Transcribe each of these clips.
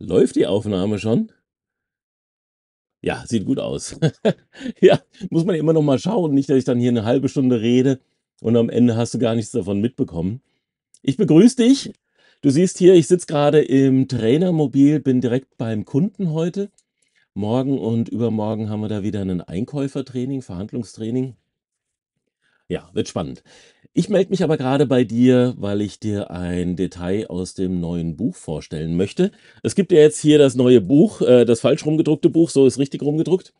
Läuft die Aufnahme schon? Ja, sieht gut aus. ja, muss man immer noch mal schauen. Nicht, dass ich dann hier eine halbe Stunde rede und am Ende hast du gar nichts davon mitbekommen. Ich begrüße dich. Du siehst hier, ich sitze gerade im Trainermobil, bin direkt beim Kunden heute. Morgen und übermorgen haben wir da wieder ein Einkäufertraining, Verhandlungstraining. Ja, wird spannend. Ich melde mich aber gerade bei dir, weil ich dir ein Detail aus dem neuen Buch vorstellen möchte. Es gibt ja jetzt hier das neue Buch, äh, das falsch rumgedruckte Buch, so ist richtig rumgedruckt.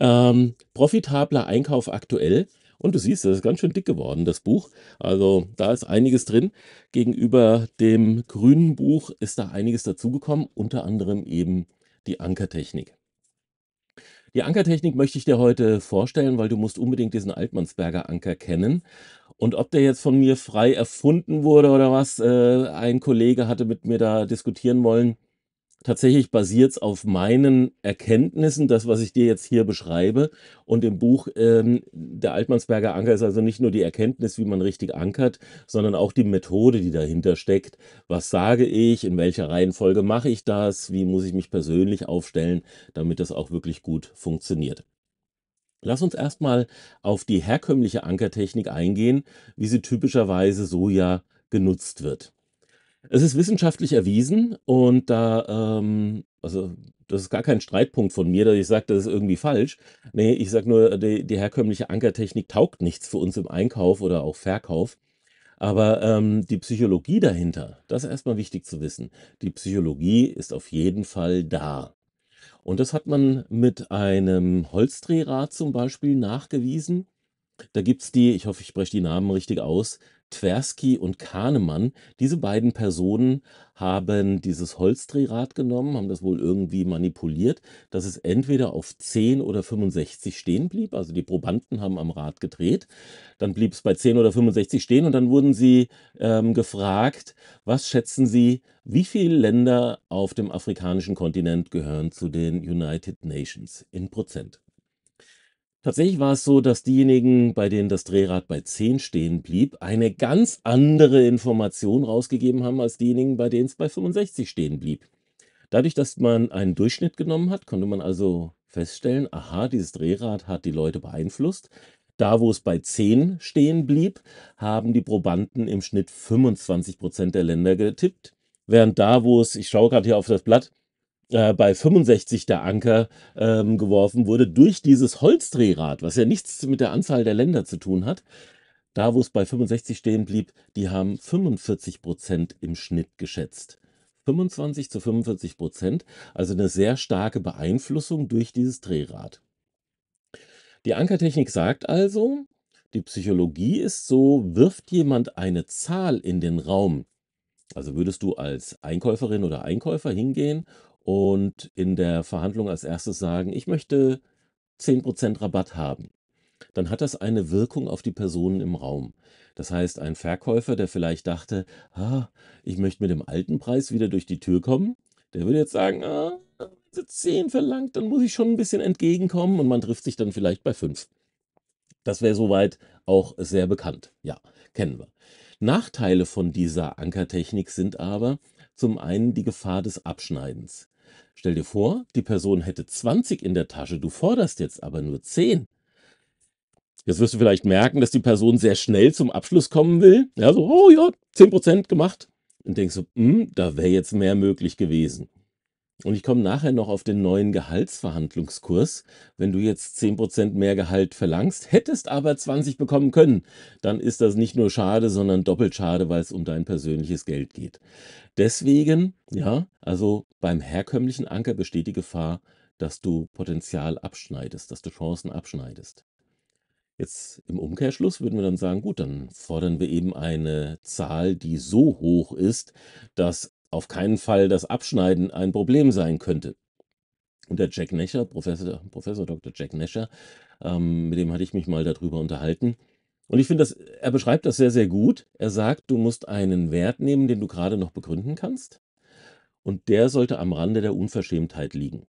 Ähm, profitabler Einkauf aktuell. Und du siehst, das ist ganz schön dick geworden, das Buch. Also da ist einiges drin. Gegenüber dem grünen Buch ist da einiges dazugekommen, unter anderem eben die Ankertechnik. Die Ankertechnik möchte ich dir heute vorstellen, weil du musst unbedingt diesen Altmannsberger Anker kennen. Und ob der jetzt von mir frei erfunden wurde oder was, äh, ein Kollege hatte mit mir da diskutieren wollen. Tatsächlich basiert es auf meinen Erkenntnissen, das, was ich dir jetzt hier beschreibe. Und im Buch ähm, Der Altmannsberger Anker ist also nicht nur die Erkenntnis, wie man richtig ankert, sondern auch die Methode, die dahinter steckt. Was sage ich, in welcher Reihenfolge mache ich das, wie muss ich mich persönlich aufstellen, damit das auch wirklich gut funktioniert. Lass uns erstmal auf die herkömmliche Ankertechnik eingehen, wie sie typischerweise so ja genutzt wird. Es ist wissenschaftlich erwiesen und da, ähm, also das ist gar kein Streitpunkt von mir, dass ich sage, das ist irgendwie falsch. Nee, ich sage nur, die, die, herkömmliche Ankertechnik taugt nichts für uns im Einkauf oder auch Verkauf. Aber ähm, die Psychologie dahinter, das ist erstmal wichtig zu wissen. Die Psychologie ist auf jeden Fall da. Und das hat man mit einem Holzdrehrad zum Beispiel nachgewiesen. Da gibt es die, ich hoffe, ich spreche die Namen richtig aus, Tversky und Kahnemann, diese beiden Personen haben dieses Holzdrehrad genommen, haben das wohl irgendwie manipuliert, dass es entweder auf 10 oder 65 stehen blieb, also die Probanden haben am Rad gedreht, dann blieb es bei 10 oder 65 stehen und dann wurden sie ähm, gefragt, was schätzen Sie, wie viele Länder auf dem afrikanischen Kontinent gehören zu den United Nations in Prozent? Tatsächlich war es so, dass diejenigen, bei denen das Drehrad bei 10 stehen blieb, eine ganz andere Information rausgegeben haben als diejenigen, bei denen es bei 65 stehen blieb. Dadurch, dass man einen Durchschnitt genommen hat, konnte man also feststellen, aha, dieses Drehrad hat die Leute beeinflusst. Da, wo es bei 10 stehen blieb, haben die Probanden im Schnitt 25 Prozent der Länder getippt. Während da, wo es, ich schaue gerade hier auf das Blatt, äh, bei 65 der Anker ähm, geworfen wurde durch dieses Holzdrehrad, was ja nichts mit der Anzahl der Länder zu tun hat. Da, wo es bei 65 stehen blieb, die haben 45 Prozent im Schnitt geschätzt. 25 zu 45 Prozent, also eine sehr starke Beeinflussung durch dieses Drehrad. Die Ankertechnik sagt also, die Psychologie ist so, wirft jemand eine Zahl in den Raum. Also würdest du als Einkäuferin oder Einkäufer hingehen und in der Verhandlung als erstes sagen, ich möchte 10% Rabatt haben, dann hat das eine Wirkung auf die Personen im Raum. Das heißt, ein Verkäufer, der vielleicht dachte, ah, ich möchte mit dem alten Preis wieder durch die Tür kommen, der würde jetzt sagen, ah, 10 verlangt, dann muss ich schon ein bisschen entgegenkommen und man trifft sich dann vielleicht bei 5. Das wäre soweit auch sehr bekannt. Ja, kennen wir. Nachteile von dieser Ankertechnik sind aber, zum einen die Gefahr des Abschneidens. Stell dir vor, die Person hätte 20 in der Tasche, du forderst jetzt aber nur 10. Jetzt wirst du vielleicht merken, dass die Person sehr schnell zum Abschluss kommen will. Ja, so, oh ja, 10% gemacht. Und denkst du, so, hm, da wäre jetzt mehr möglich gewesen. Und ich komme nachher noch auf den neuen Gehaltsverhandlungskurs. Wenn du jetzt 10% mehr Gehalt verlangst, hättest aber 20 bekommen können, dann ist das nicht nur schade, sondern doppelt schade, weil es um dein persönliches Geld geht. Deswegen, ja, also beim herkömmlichen Anker besteht die Gefahr, dass du Potenzial abschneidest, dass du Chancen abschneidest. Jetzt im Umkehrschluss würden wir dann sagen, gut, dann fordern wir eben eine Zahl, die so hoch ist, dass auf keinen Fall das Abschneiden ein Problem sein könnte. Und der Jack Nesher, Professor, Professor Dr. Jack Nesher, ähm, mit dem hatte ich mich mal darüber unterhalten. Und ich finde, er beschreibt das sehr, sehr gut. Er sagt, du musst einen Wert nehmen, den du gerade noch begründen kannst. Und der sollte am Rande der Unverschämtheit liegen.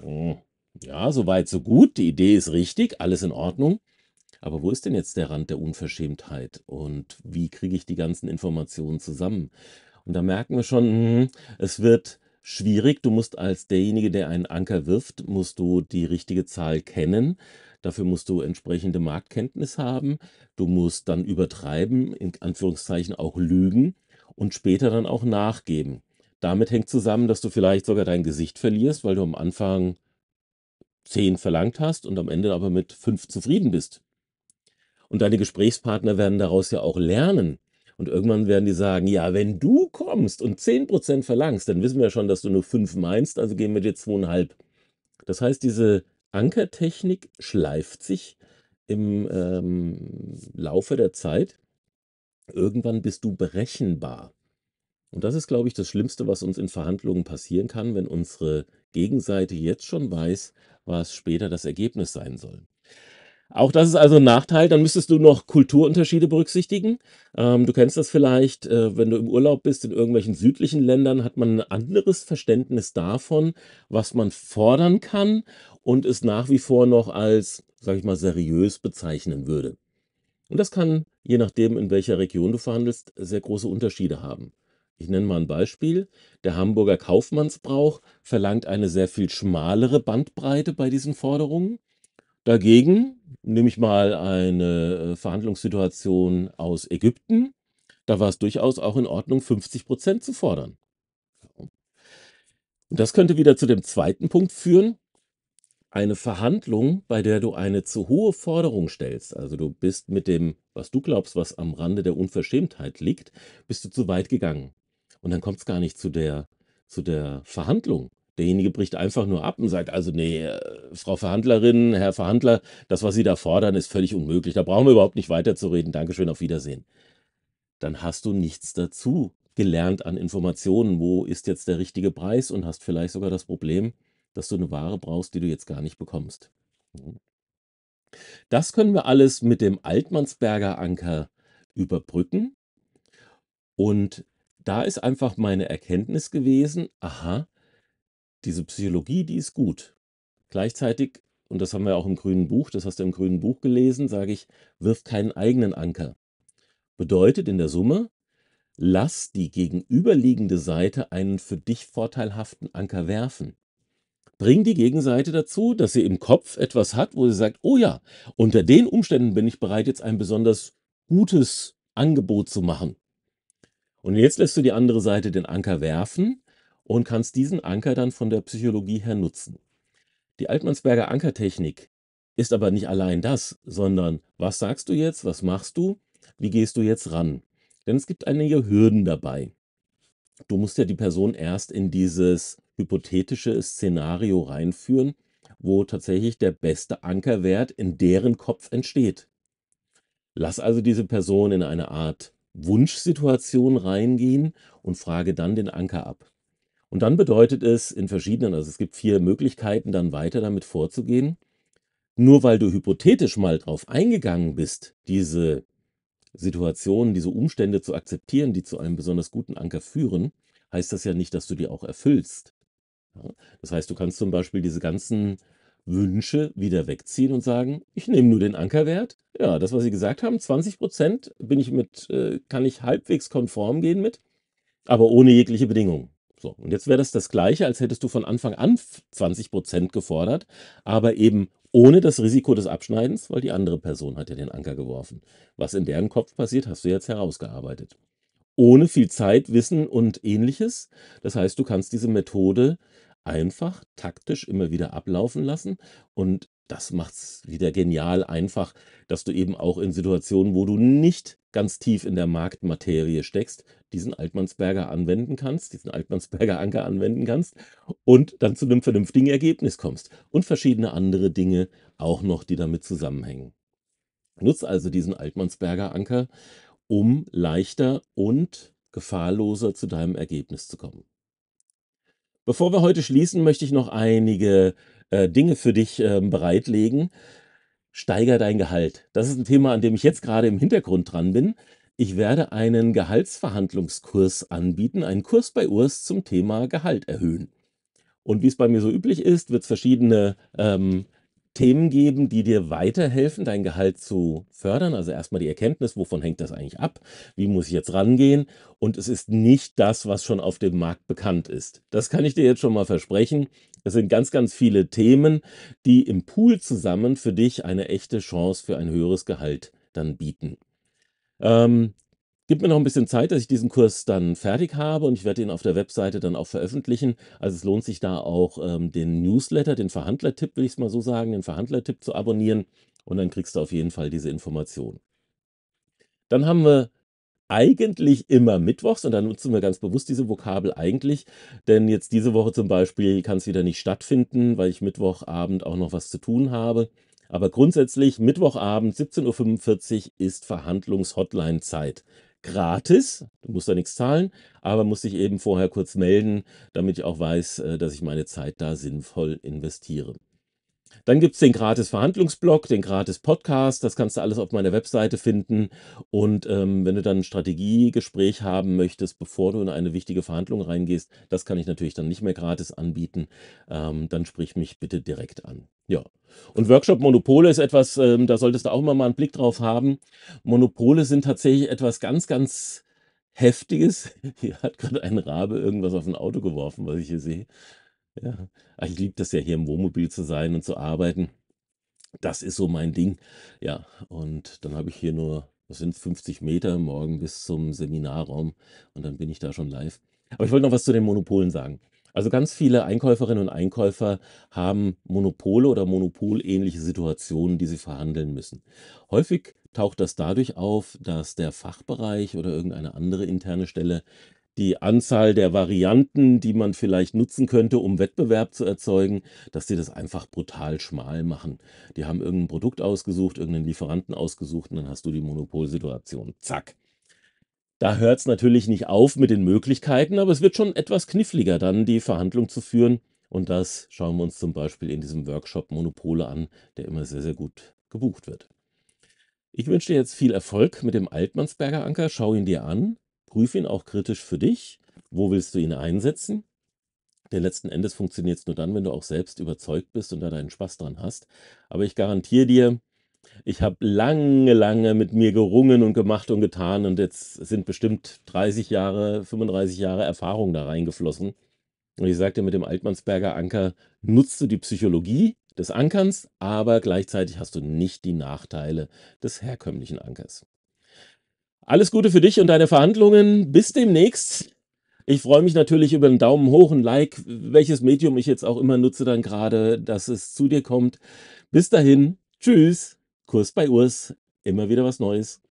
Hm, ja, so weit, so gut. Die Idee ist richtig, alles in Ordnung. Aber wo ist denn jetzt der Rand der Unverschämtheit und wie kriege ich die ganzen Informationen zusammen? Und da merken wir schon, mhm, es wird schwierig. Du musst als derjenige, der einen Anker wirft, musst du die richtige Zahl kennen. Dafür musst du entsprechende Marktkenntnis haben. Du musst dann übertreiben, in Anführungszeichen auch lügen und später dann auch nachgeben. Damit hängt zusammen, dass du vielleicht sogar dein Gesicht verlierst, weil du am Anfang 10 verlangt hast und am Ende aber mit 5 zufrieden bist. Und deine Gesprächspartner werden daraus ja auch lernen, und irgendwann werden die sagen, ja, wenn du kommst und 10% verlangst, dann wissen wir schon, dass du nur 5 meinst, also geben wir dir 2,5. Das heißt, diese Ankertechnik schleift sich im ähm, Laufe der Zeit. Irgendwann bist du berechenbar. Und das ist, glaube ich, das Schlimmste, was uns in Verhandlungen passieren kann, wenn unsere Gegenseite jetzt schon weiß, was später das Ergebnis sein soll. Auch das ist also ein Nachteil. Dann müsstest du noch Kulturunterschiede berücksichtigen. Ähm, du kennst das vielleicht, äh, wenn du im Urlaub bist in irgendwelchen südlichen Ländern, hat man ein anderes Verständnis davon, was man fordern kann und es nach wie vor noch als, sag ich mal, seriös bezeichnen würde. Und das kann, je nachdem, in welcher Region du verhandelst, sehr große Unterschiede haben. Ich nenne mal ein Beispiel. Der Hamburger Kaufmannsbrauch verlangt eine sehr viel schmalere Bandbreite bei diesen Forderungen Dagegen nehme ich mal eine äh, Verhandlungssituation aus Ägypten. Da war es durchaus auch in Ordnung, 50 Prozent zu fordern. Und das könnte wieder zu dem zweiten Punkt führen. Eine Verhandlung, bei der du eine zu hohe Forderung stellst, also du bist mit dem, was du glaubst, was am Rande der Unverschämtheit liegt, bist du zu weit gegangen. Und dann kommt es gar nicht zu der, zu der Verhandlung, Derjenige bricht einfach nur ab und sagt, also nee, äh, Frau Verhandlerin, Herr Verhandler, das, was Sie da fordern, ist völlig unmöglich. Da brauchen wir überhaupt nicht weiterzureden. Dankeschön, auf Wiedersehen. Dann hast du nichts dazu gelernt an Informationen, wo ist jetzt der richtige Preis und hast vielleicht sogar das Problem, dass du eine Ware brauchst, die du jetzt gar nicht bekommst. Mhm. Das können wir alles mit dem Altmannsberger Anker überbrücken. Und da ist einfach meine Erkenntnis gewesen, aha, diese Psychologie, die ist gut. Gleichzeitig, und das haben wir auch im grünen Buch, das hast du im grünen Buch gelesen, sage ich, wirf keinen eigenen Anker. Bedeutet in der Summe, lass die gegenüberliegende Seite einen für dich vorteilhaften Anker werfen. Bring die Gegenseite dazu, dass sie im Kopf etwas hat, wo sie sagt, oh ja, unter den Umständen bin ich bereit, jetzt ein besonders gutes Angebot zu machen. Und jetzt lässt du die andere Seite den Anker werfen und kannst diesen Anker dann von der Psychologie her nutzen. Die Altmannsberger Ankertechnik ist aber nicht allein das, sondern was sagst du jetzt, was machst du, wie gehst du jetzt ran? Denn es gibt einige Hürden dabei. Du musst ja die Person erst in dieses hypothetische Szenario reinführen, wo tatsächlich der beste Ankerwert in deren Kopf entsteht. Lass also diese Person in eine Art Wunschsituation reingehen und frage dann den Anker ab. Und dann bedeutet es in verschiedenen, also es gibt vier Möglichkeiten, dann weiter damit vorzugehen. Nur weil du hypothetisch mal drauf eingegangen bist, diese Situationen, diese Umstände zu akzeptieren, die zu einem besonders guten Anker führen, heißt das ja nicht, dass du die auch erfüllst. Das heißt, du kannst zum Beispiel diese ganzen Wünsche wieder wegziehen und sagen, ich nehme nur den Ankerwert. Ja, das, was Sie gesagt haben, 20 Prozent bin ich mit, äh, kann ich halbwegs konform gehen mit, aber ohne jegliche Bedingungen. So, und jetzt wäre das das gleiche, als hättest du von Anfang an 20 Prozent gefordert, aber eben ohne das Risiko des Abschneidens, weil die andere Person hat ja den Anker geworfen. Was in deren Kopf passiert, hast du jetzt herausgearbeitet. Ohne viel Zeit, Wissen und ähnliches. Das heißt, du kannst diese Methode einfach taktisch immer wieder ablaufen lassen und das macht es wieder genial einfach, dass du eben auch in Situationen, wo du nicht ganz tief in der Marktmaterie steckst, diesen Altmannsberger anwenden kannst, diesen Altmannsberger Anker anwenden kannst und dann zu einem vernünftigen Ergebnis kommst und verschiedene andere Dinge auch noch, die damit zusammenhängen. Nutz also diesen Altmannsberger Anker, um leichter und gefahrloser zu deinem Ergebnis zu kommen. Bevor wir heute schließen, möchte ich noch einige äh, Dinge für dich äh, bereitlegen. Steiger dein Gehalt. Das ist ein Thema, an dem ich jetzt gerade im Hintergrund dran bin. Ich werde einen Gehaltsverhandlungskurs anbieten, einen Kurs bei Urs zum Thema Gehalt erhöhen. Und wie es bei mir so üblich ist, wird es verschiedene ähm, Themen geben, die dir weiterhelfen, dein Gehalt zu fördern. Also erstmal die Erkenntnis, wovon hängt das eigentlich ab? Wie muss ich jetzt rangehen? Und es ist nicht das, was schon auf dem Markt bekannt ist. Das kann ich dir jetzt schon mal versprechen. Es sind ganz, ganz viele Themen, die im Pool zusammen für dich eine echte Chance für ein höheres Gehalt dann bieten. Ähm, Gib mir noch ein bisschen Zeit, dass ich diesen Kurs dann fertig habe und ich werde ihn auf der Webseite dann auch veröffentlichen. Also es lohnt sich da auch ähm, den Newsletter, den Verhandlertipp, will ich es mal so sagen, den Verhandlertipp zu abonnieren und dann kriegst du auf jeden Fall diese Information. Dann haben wir eigentlich immer mittwochs und dann nutzen wir ganz bewusst diese Vokabel eigentlich, denn jetzt diese Woche zum Beispiel kann es wieder nicht stattfinden, weil ich Mittwochabend auch noch was zu tun habe. Aber grundsätzlich Mittwochabend 17.45 Uhr ist verhandlungshotline zeit Gratis, du musst da nichts zahlen, aber musst dich eben vorher kurz melden, damit ich auch weiß, äh, dass ich meine Zeit da sinnvoll investiere. Dann gibt es den gratis Verhandlungsblog, den gratis Podcast, das kannst du alles auf meiner Webseite finden. Und ähm, wenn du dann ein Strategiegespräch haben möchtest, bevor du in eine wichtige Verhandlung reingehst, das kann ich natürlich dann nicht mehr gratis anbieten, ähm, dann sprich mich bitte direkt an. Ja. Und Workshop Monopole ist etwas, ähm, da solltest du auch immer mal einen Blick drauf haben. Monopole sind tatsächlich etwas ganz, ganz Heftiges. Hier hat gerade ein Rabe irgendwas auf ein Auto geworfen, was ich hier sehe. Ja, ah, ich liebe das ja hier im Wohnmobil zu sein und zu arbeiten. Das ist so mein Ding. Ja, und dann habe ich hier nur, was sind 50 Meter morgen bis zum Seminarraum und dann bin ich da schon live. Aber ich wollte noch was zu den Monopolen sagen. Also ganz viele Einkäuferinnen und Einkäufer haben Monopole oder monopolähnliche Situationen, die sie verhandeln müssen. Häufig taucht das dadurch auf, dass der Fachbereich oder irgendeine andere interne Stelle die Anzahl der Varianten, die man vielleicht nutzen könnte, um Wettbewerb zu erzeugen, dass die das einfach brutal schmal machen. Die haben irgendein Produkt ausgesucht, irgendeinen Lieferanten ausgesucht und dann hast du die Monopolsituation. Zack. Da hört es natürlich nicht auf mit den Möglichkeiten, aber es wird schon etwas kniffliger dann, die Verhandlung zu führen. Und das schauen wir uns zum Beispiel in diesem Workshop Monopole an, der immer sehr, sehr gut gebucht wird. Ich wünsche dir jetzt viel Erfolg mit dem Altmannsberger Anker. Schau ihn dir an. Prüf ihn auch kritisch für dich. Wo willst du ihn einsetzen? Denn letzten Endes funktioniert es nur dann, wenn du auch selbst überzeugt bist und da deinen Spaß dran hast. Aber ich garantiere dir, ich habe lange, lange mit mir gerungen und gemacht und getan und jetzt sind bestimmt 30 Jahre, 35 Jahre Erfahrung da reingeflossen. Und ich sagte mit dem Altmannsberger Anker, nutzt du die Psychologie des Ankerns, aber gleichzeitig hast du nicht die Nachteile des herkömmlichen Ankers. Alles Gute für dich und deine Verhandlungen. Bis demnächst. Ich freue mich natürlich über einen Daumen hoch, ein Like, welches Medium ich jetzt auch immer nutze, dann gerade, dass es zu dir kommt. Bis dahin, tschüss. Kurs bei Urs, immer wieder was Neues.